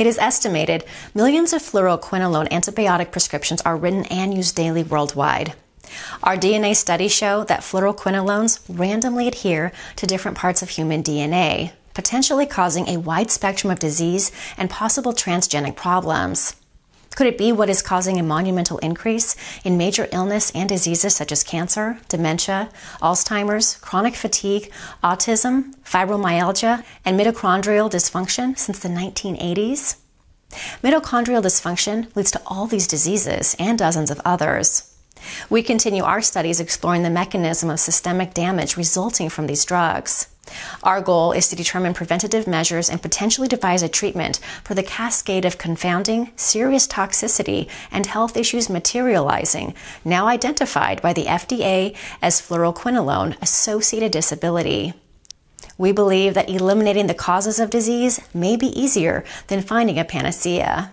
It is estimated millions of fluoroquinolone antibiotic prescriptions are written and used daily worldwide. Our DNA studies show that fluoroquinolones randomly adhere to different parts of human DNA, potentially causing a wide spectrum of disease and possible transgenic problems. Could it be what is causing a monumental increase in major illness and diseases such as cancer, dementia, Alzheimer's, chronic fatigue, autism, fibromyalgia, and mitochondrial dysfunction since the 1980s? Mitochondrial dysfunction leads to all these diseases and dozens of others. We continue our studies exploring the mechanism of systemic damage resulting from these drugs. Our goal is to determine preventative measures and potentially devise a treatment for the cascade of confounding, serious toxicity, and health issues materializing, now identified by the FDA as fluoroquinolone associated disability. We believe that eliminating the causes of disease may be easier than finding a panacea.